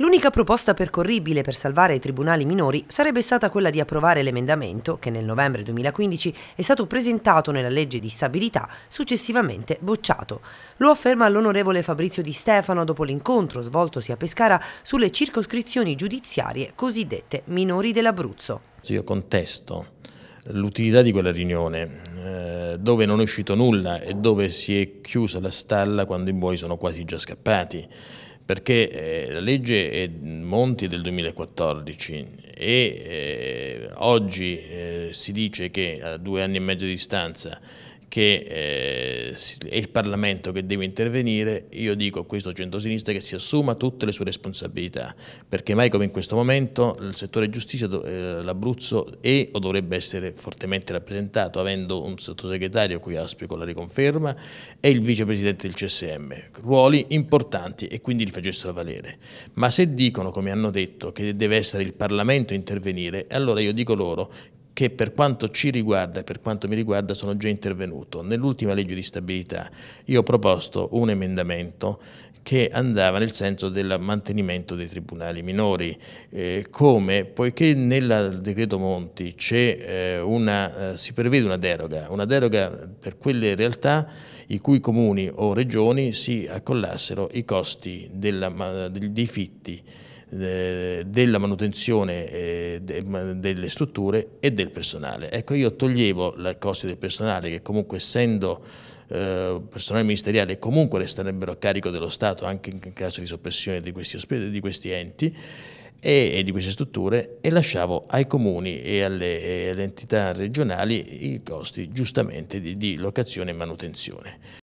L'unica proposta percorribile per salvare i tribunali minori sarebbe stata quella di approvare l'emendamento che nel novembre 2015 è stato presentato nella legge di stabilità, successivamente bocciato. Lo afferma l'onorevole Fabrizio Di Stefano dopo l'incontro svoltosi a Pescara sulle circoscrizioni giudiziarie cosiddette minori dell'Abruzzo. Io contesto l'utilità di quella riunione, eh, dove non è uscito nulla e dove si è chiusa la stalla quando i buoi sono quasi già scappati perché eh, la legge è Monti del 2014 e eh, oggi eh, si dice che a due anni e mezzo di distanza che eh, è il Parlamento che deve intervenire, io dico a questo centrosinistra che si assuma tutte le sue responsabilità, perché mai come in questo momento il settore giustizia eh, l'Abruzzo è o dovrebbe essere fortemente rappresentato, avendo un sottosegretario a cui aspico la riconferma e il vicepresidente del CSM, ruoli importanti e quindi li facessero valere. Ma se dicono, come hanno detto, che deve essere il Parlamento a intervenire, allora io dico loro che per quanto ci riguarda e per quanto mi riguarda sono già intervenuto. Nell'ultima legge di stabilità io ho proposto un emendamento che andava nel senso del mantenimento dei tribunali minori. Eh, come? Poiché nel decreto Monti eh, una, eh, si prevede una deroga, una deroga per quelle realtà i cui comuni o regioni si accollassero i costi della, dei fitti eh, della manutenzione eh, delle strutture e del personale. Ecco, io toglievo i costi del personale che comunque essendo eh, personale ministeriale comunque resterebbero a carico dello Stato anche in caso di soppressione di questi, di questi enti e, di queste strutture e lasciavo ai comuni e alle, e alle entità regionali i costi giustamente di, di locazione e manutenzione.